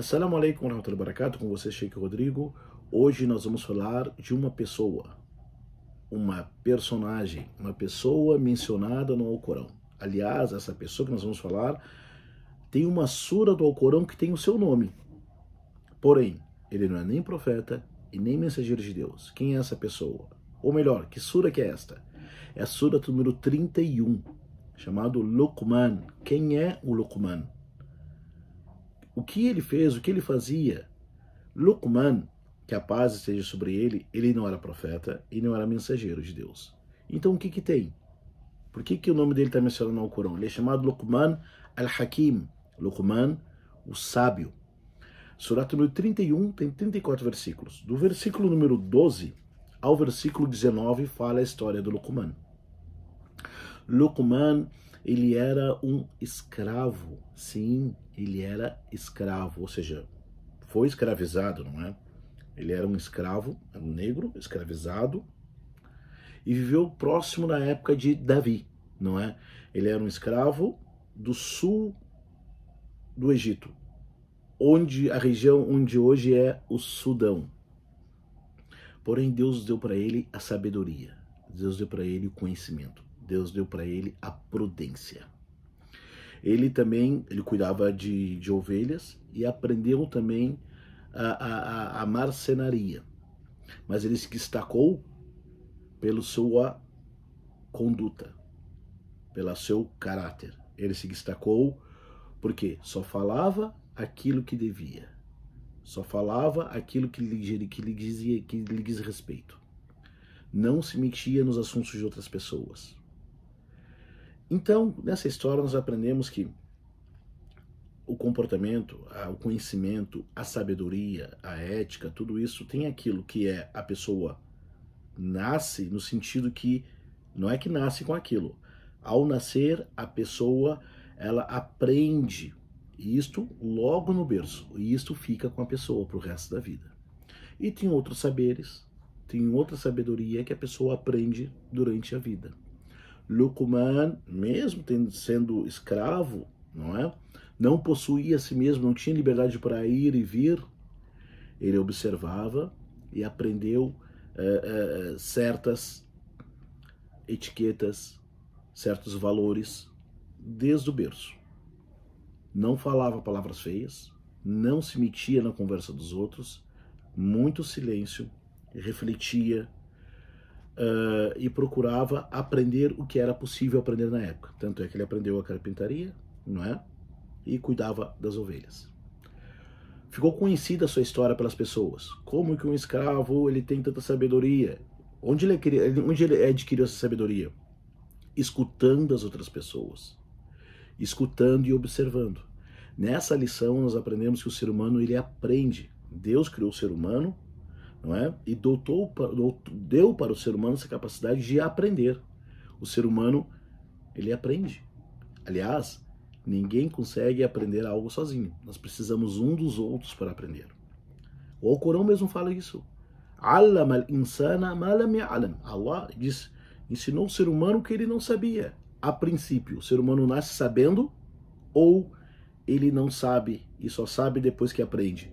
Assalamu alaikum wa rahmatullahi wa barakatuh, com você Sheikh Rodrigo. Hoje nós vamos falar de uma pessoa, uma personagem, uma pessoa mencionada no Alcorão. Aliás, essa pessoa que nós vamos falar tem uma sura do Alcorão que tem o seu nome. Porém, ele não é nem profeta e nem mensageiro de Deus. Quem é essa pessoa? Ou melhor, que sura que é esta? É a sura número 31, chamado Luqman. Quem é o Luqman? o que ele fez, o que ele fazia. Luqman, que a paz esteja sobre ele, ele não era profeta e não era mensageiro de Deus. Então o que que tem? Por que, que o nome dele está mencionado no Alcorão? Ele é chamado Luqman al-Hakim, Luqman, o sábio. Surat número 31 tem 34 versículos. Do versículo número 12 ao versículo 19 fala a história do Luqman. Luqman, ele era um escravo, sim, ele era escravo, ou seja, foi escravizado, não é? Ele era um escravo, era um negro escravizado e viveu próximo na época de Davi, não é? Ele era um escravo do sul do Egito, onde a região onde hoje é o Sudão. Porém Deus deu para ele a sabedoria, Deus deu para ele o conhecimento, Deus deu para ele a prudência. Ele também ele cuidava de, de ovelhas e aprendeu também a, a, a marcenaria. Mas ele se destacou pela sua conduta, pelo seu caráter. Ele se destacou porque só falava aquilo que devia, só falava aquilo que lhe, que lhe dizia, que lhe diz respeito. Não se metia nos assuntos de outras pessoas. Então, nessa história, nós aprendemos que o comportamento, o conhecimento, a sabedoria, a ética, tudo isso tem aquilo que é a pessoa nasce no sentido que não é que nasce com aquilo. Ao nascer, a pessoa ela aprende isto logo no berço e isto fica com a pessoa para o resto da vida. E tem outros saberes, tem outra sabedoria que a pessoa aprende durante a vida. Lucuman, mesmo tendo, sendo escravo, não é? Não possuía a si mesmo, não tinha liberdade para ir e vir. Ele observava e aprendeu eh, eh, certas etiquetas, certos valores desde o berço. Não falava palavras feias, não se metia na conversa dos outros, muito silêncio, refletia, uh, e procurava aprender o que era possível aprender na época. Tanto é que ele aprendeu a carpintaria, não é? E cuidava das ovelhas. Ficou conhecida a sua história pelas pessoas. Como que um escravo ele tem tanta sabedoria? Onde ele, onde ele adquiriu essa sabedoria? Escutando as outras pessoas, escutando e observando. Nessa lição nós aprendemos que o ser humano ele aprende. Deus criou o ser humano não é? E dotou deu para o ser humano essa capacidade de aprender. O ser humano, ele aprende. Aliás, ninguém consegue aprender algo sozinho. Nós precisamos um dos outros para aprender. O Alcorão mesmo fala isso. Allama al-insana ma lam ya'lam. Allah diz, ensinou o ser humano o que ele não sabia. A princípio, o ser humano nasce sabendo ou ele não sabe e só sabe depois que aprende.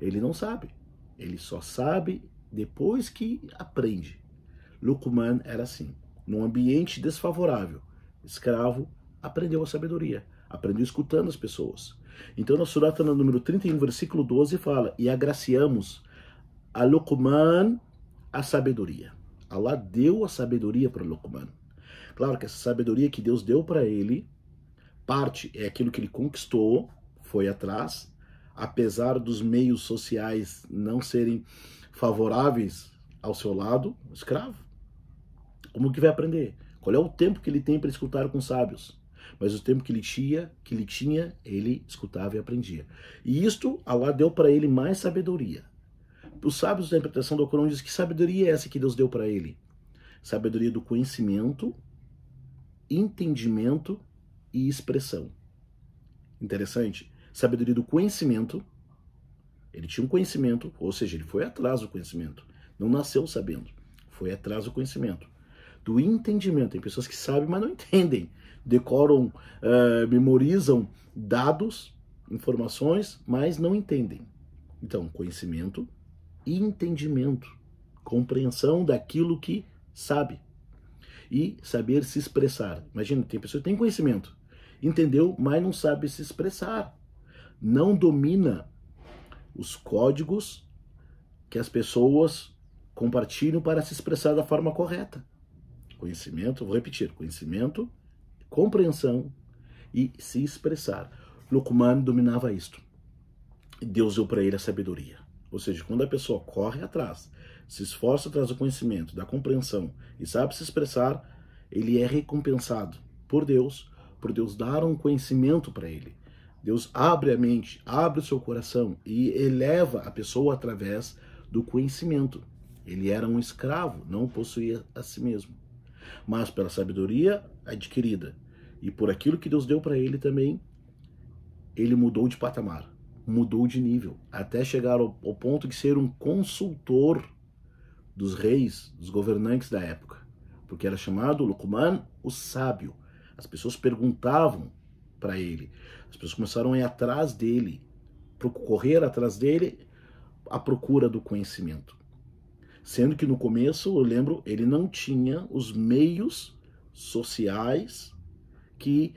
Ele não sabe. Ele só sabe depois que aprende. Lucuman era assim. Num ambiente desfavorável, escravo, aprendeu a sabedoria, aprendeu escutando as pessoas. Então, na Suratana no número 31, versículo 12, fala: E agraciamos a Lucuman a sabedoria. Allah deu a sabedoria para Lucuman. Claro que essa sabedoria que Deus deu para ele, parte é aquilo que ele conquistou, foi atrás, apesar dos meios sociais não serem favoráveis ao seu lado, escravo. Como que vai aprender? Qual é o tempo que ele tem para escutar com sábios? Mas o tempo que ele tinha, que ele tinha, ele escutava e aprendia. E isto Allah deu para ele mais sabedoria. Os sábios da interpretação do Corão diz que sabedoria é essa que Deus deu para ele? Sabedoria do conhecimento, entendimento e expressão. Interessante sabedoria do conhecimento. Ele tinha um conhecimento, ou seja, ele foi atrás do conhecimento. Não nasceu sabendo, foi atrás do conhecimento. Do entendimento. Tem pessoas que sabem, mas não entendem. Decoram, uh, memorizam dados, informações, mas não entendem. Então, conhecimento e entendimento. Compreensão daquilo que sabe. E saber se expressar. Imagina, tem pessoa que tem conhecimento, entendeu, mas não sabe se expressar não domina os códigos que as pessoas compartilham para se expressar da forma correta. Conhecimento, vou repetir, conhecimento, compreensão e se expressar. Lucuman dominava isto. Deus deu para ele a sabedoria. Ou seja, quando a pessoa corre atrás, se esforça atrás do conhecimento, da compreensão e sabe se expressar, ele é recompensado por Deus, por Deus dar um conhecimento para ele. Deus abre a mente, abre o seu coração e eleva a pessoa através do conhecimento. Ele era um escravo, não possuía a si mesmo. Mas pela sabedoria adquirida e por aquilo que Deus deu para ele também, ele mudou de patamar, mudou de nível, até chegar ao, ao ponto de ser um consultor dos reis, dos governantes da época, porque era chamado Lucuman o Sábio. As pessoas perguntavam para ele. As pessoas começaram a ir atrás dele, correr atrás dele à procura do conhecimento. Sendo que no começo, eu lembro, ele não tinha os meios sociais que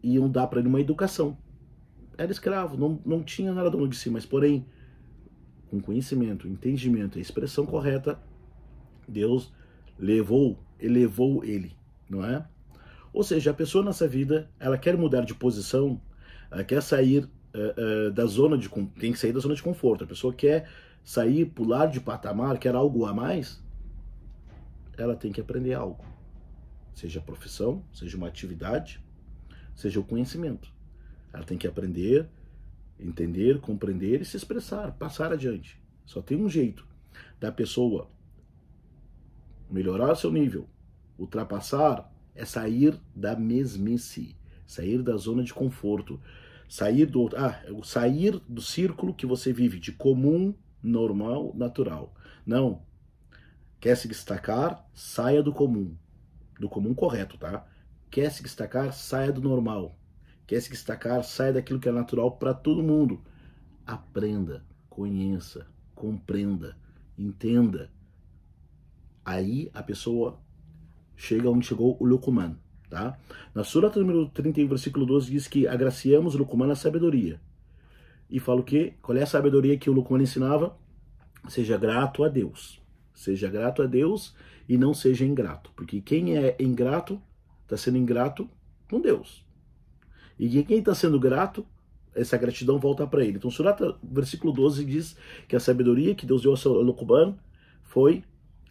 iam dar para ele uma educação. Era escravo, não, não tinha nada dono de si, mas porém, com conhecimento, entendimento e expressão correta, Deus levou, elevou ele, não é? Ou seja, a pessoa nessa vida, ela quer mudar de posição, ela quer sair uh, uh, da zona de tem que sair da zona de conforto. A pessoa quer sair, pular de patamar, quer algo a mais, ela tem que aprender algo. Seja profissão, seja uma atividade, seja o conhecimento. Ela tem que aprender, entender, compreender e se expressar, passar adiante. Só tem um jeito da pessoa melhorar seu nível, ultrapassar é sair da mesmice, sair da zona de conforto, sair do ah, sair do círculo que você vive de comum, normal, natural. Não. Quer se destacar? Saia do comum. Do comum correto, tá? Quer se destacar? Saia do normal. Quer se destacar? Saia daquilo que é natural para todo mundo. Aprenda, conheça, compreenda, entenda. Aí a pessoa chega onde chegou o Lucuman. Tá? Na Surata número 31, versículo 12, diz que agraciamos Lucuman a sabedoria. E fala o quê? Qual é a sabedoria que o Lucuman ensinava? Seja grato a Deus. Seja grato a Deus e não seja ingrato. Porque quem é ingrato está sendo ingrato com Deus. E quem é está sendo grato, essa gratidão volta para ele. Então, Surata, versículo 12, diz que a sabedoria que Deus deu ao Lucuman foi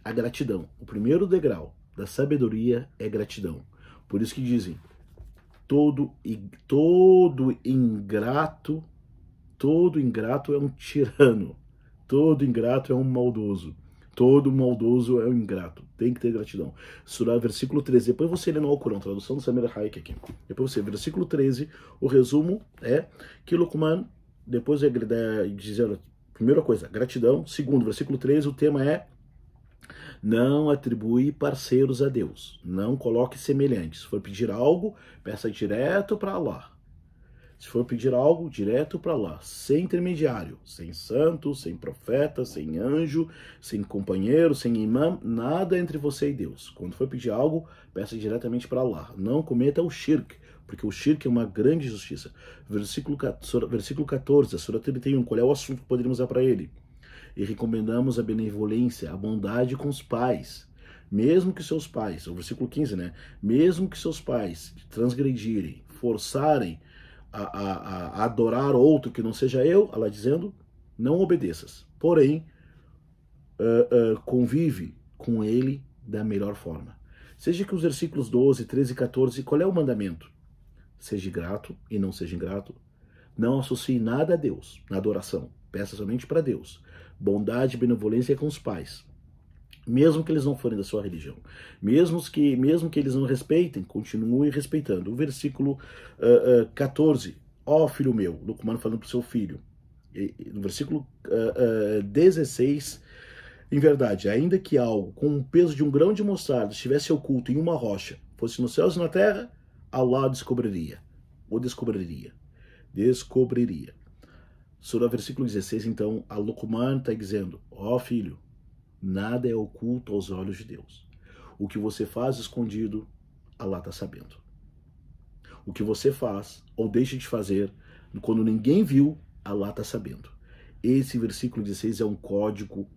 a gratidão, o primeiro degrau da sabedoria é gratidão. Por isso que dizem: todo, todo ingrato, todo ingrato é um tirano, todo ingrato é um maldoso. Todo maldoso é um ingrato. Tem que ter gratidão. Surá, versículo 13. Depois você lê no Alcorão, tradução do Samir Haik aqui. Depois você, versículo 13. O resumo é que Luqman, depois de dizer, primeira coisa, gratidão. Segundo, versículo 13, o tema é não atribui parceiros a Deus. Não coloque semelhantes. Se for pedir algo, peça direto para Allah. Se for pedir algo, direto para lá, sem intermediário, sem santo, sem profeta, sem anjo, sem companheiro, sem imã, nada entre você e Deus. Quando for pedir algo, peça diretamente para lá. Não cometa o shirk, porque o shirk é uma grande justiça. Versículo 14, versículo 14 a Sura 31, qual é o assunto que poderíamos dar para ele? e recomendamos a benevolência, a bondade com os pais. Mesmo que seus pais, o versículo 15, né? Mesmo que seus pais transgredirem, forçarem a, a, a adorar outro que não seja eu, ela dizendo, não obedeças. Porém, uh, uh, convive com ele da melhor forma. Seja que os versículos 12, 13 e 14, qual é o mandamento? Seja grato e não seja ingrato. Não associe nada a Deus na adoração. Peça somente para Deus bondade e benevolência com os pais. Mesmo que eles não forem da sua religião, mesmo que, mesmo que eles não respeitem, continuem respeitando. O versículo uh, uh, 14, ó filho meu, Lucumano falando para o seu filho, no versículo uh, uh, 16, em verdade, ainda que algo com o peso de um grão de mostarda estivesse oculto em uma rocha, fosse nos céus e na terra, Allah descobriria. Ou descobriria. Descobriria. Sura, versículo 16, então, a Luqman está dizendo, ó oh, filho, nada é oculto aos olhos de Deus. O que você faz escondido, Allah está sabendo. O que você faz, ou deixa de fazer, quando ninguém viu, Allah está sabendo. Esse versículo 16 é um código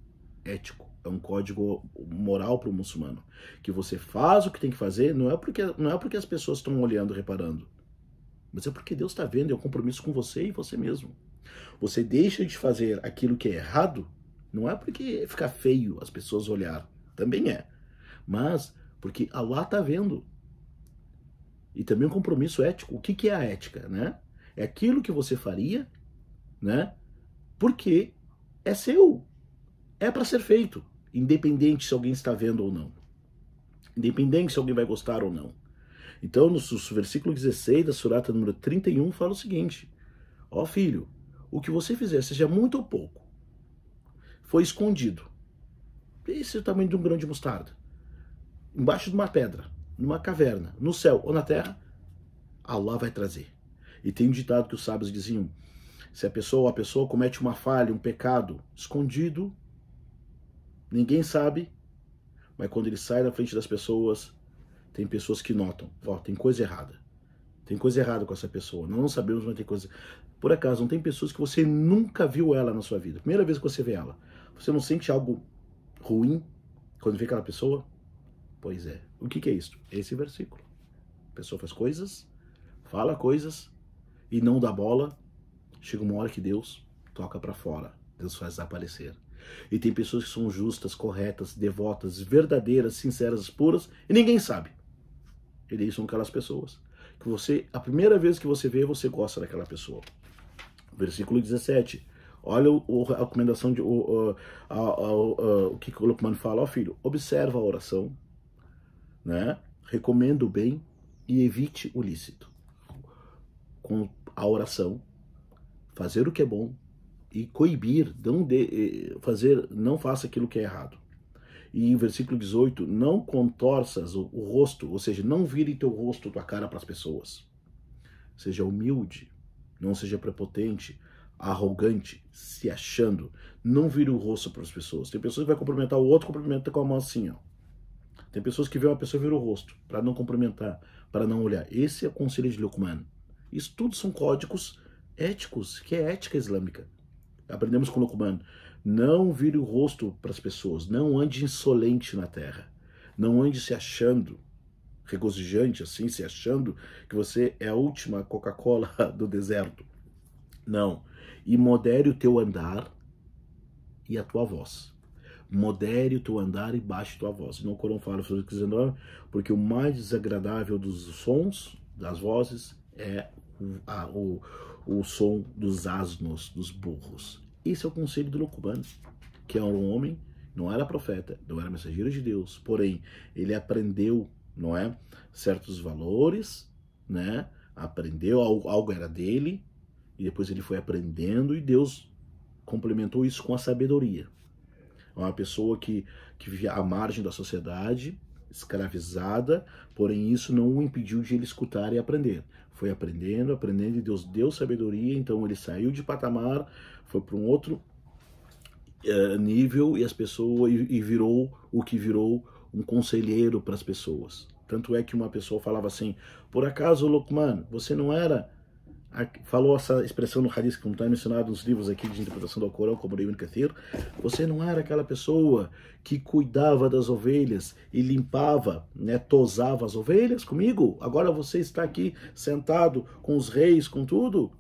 ético é um código moral para o muçulmano. Que você faz o que tem que fazer, não é porque, não é porque as pessoas estão olhando, reparando, mas é porque Deus está vendo, é um compromisso com você e você mesmo. Você deixa de fazer aquilo que é errado, não é porque fica feio as pessoas olhar, também é, mas porque Allah está vendo. E também um compromisso ético. O que, que é a ética, né? É aquilo que você faria, né? Porque é seu, é para ser feito, independente se alguém está vendo ou não, independente se alguém vai gostar ou não. Então, no versículo 16 da Surata número 31, fala o seguinte: Ó filho, o que você fizer, seja muito ou pouco, foi escondido. Esse é o tamanho de um grão de mostarda. Embaixo de uma pedra, numa caverna, no céu ou na terra, Allah vai trazer. E tem um ditado que os sábios diziam: se a pessoa ou a pessoa comete uma falha, um pecado escondido, ninguém sabe, mas quando ele sai da frente das pessoas, tem pessoas que notam: ó, tem coisa errada. Tem coisa errada com essa pessoa. Nós não sabemos, mas tem coisa. Por acaso, não tem pessoas que você nunca viu ela na sua vida? Primeira vez que você vê ela, você não sente algo ruim quando vê aquela pessoa? Pois é. O que, que é isso? Esse versículo. A pessoa faz coisas, fala coisas e não dá bola. Chega uma hora que Deus toca para fora. Deus faz desaparecer. E tem pessoas que são justas, corretas, devotas, verdadeiras, sinceras, puras, e ninguém sabe. E daí são aquelas pessoas que você, a primeira vez que você vê, você gosta daquela pessoa versículo 17. Olha a recomendação de o, a, a, a, o que o Lucman fala, ó oh, filho, observa a oração, né? Recomenda o bem e evite o lícito. Com a oração, fazer o que é bom e coibir, não de, eh, fazer, não faça aquilo que é errado. E o versículo 18, não contorças o, o rosto, ou seja, não vire teu rosto, tua cara para as pessoas. Seja humilde não seja prepotente, arrogante, se achando. Não vire o rosto para as pessoas. Tem pessoas que vai cumprimentar o outro, cumprimenta com a mão assim, ó. Tem pessoas que vê uma pessoa vira o rosto para não cumprimentar, para não olhar. Esse é o conselho de Luqman. Isso tudo são códigos éticos, que é ética islâmica. Aprendemos com Luqman. Não vire o rosto para as pessoas, não ande insolente na terra, não ande se achando regozijante, assim, se achando que você é a última Coca-Cola do deserto. Não. E modere o teu andar e a tua voz. Modere o teu andar e baixe tua voz. Não Corão fala, porque o mais desagradável dos sons, das vozes, é a, o, o som dos asnos, dos burros. Esse é o conselho do Lucubano, que é um homem, não era profeta, não era mensageiro de Deus, porém, ele aprendeu não é? Certos valores, né? Aprendeu, algo, algo era dele, e depois ele foi aprendendo e Deus complementou isso com a sabedoria. É uma pessoa que, que vivia à margem da sociedade, escravizada, porém isso não o impediu de ele escutar e aprender. Foi aprendendo, aprendendo, e Deus deu sabedoria, então ele saiu de patamar, foi para um outro eh, nível e as pessoas e virou o que virou um conselheiro para as pessoas. Tanto é que uma pessoa falava assim: Por acaso, Luqman, você não era. Falou essa expressão no Hadith, como está mencionado nos livros aqui de interpretação do Alcorão, como o Ibn Kathir. Você não era aquela pessoa que cuidava das ovelhas e limpava, né, tosava as ovelhas comigo? Agora você está aqui sentado com os reis, com tudo?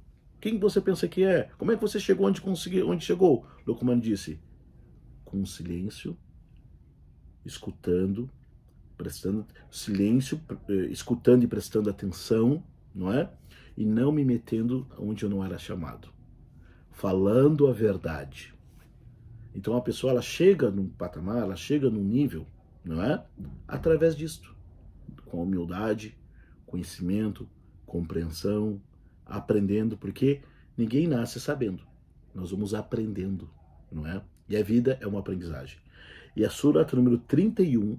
Quem você pensa que é? Como é que você chegou onde, consegui, onde chegou? Luqman disse: Com silêncio escutando, prestando silêncio, eh, escutando e prestando atenção, não é? E não me metendo onde eu não era chamado, falando a verdade. Então a pessoa ela chega num patamar, ela chega num nível, não é? Através disto, com humildade, conhecimento, compreensão, aprendendo, porque ninguém nasce sabendo. Nós vamos aprendendo, não é? E a vida é uma aprendizagem. E a surata número 31,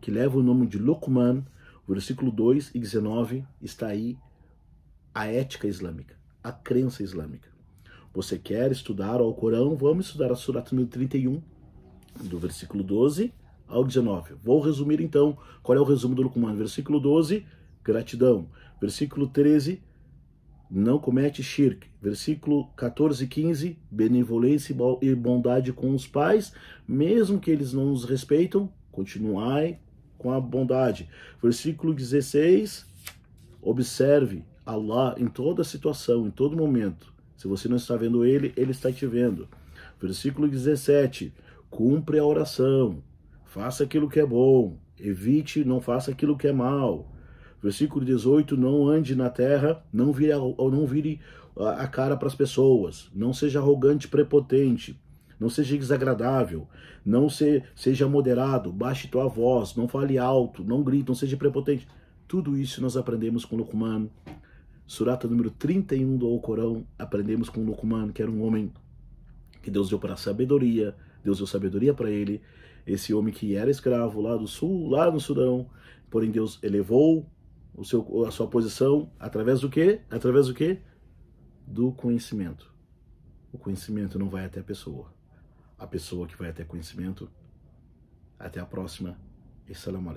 que leva o nome de Luqman, versículo 2 e 19, está aí a ética islâmica, a crença islâmica. Você quer estudar o Corão? Vamos estudar a surata número 31, do versículo 12 ao 19. Vou resumir então qual é o resumo do Luqman. Versículo 12, gratidão. Versículo 13, não comete shirk. Versículo 14 e 15, benevolência e bondade com os pais, mesmo que eles não os respeitam, continuai com a bondade. Versículo 16, observe Allah em toda situação, em todo momento. Se você não está vendo ele, ele está te vendo. Versículo 17, cumpre a oração, faça aquilo que é bom, evite, não faça aquilo que é mal. Versículo 18: Não ande na terra, não vire, ou não vire a cara para as pessoas, não seja arrogante, prepotente, não seja desagradável, não se, seja moderado, baixe tua voz, não fale alto, não grite, não seja prepotente. Tudo isso nós aprendemos com Lucumano. Surata número 31 do Alcorão, aprendemos com Lucumano, que era um homem que Deus deu para sabedoria, Deus deu sabedoria para ele, esse homem que era escravo lá do sul, lá no Sudão, porém Deus elevou o seu, a sua posição através do quê? Através do quê? Do conhecimento. O conhecimento não vai até a pessoa. A pessoa que vai até conhecimento. Até a próxima. Assalamu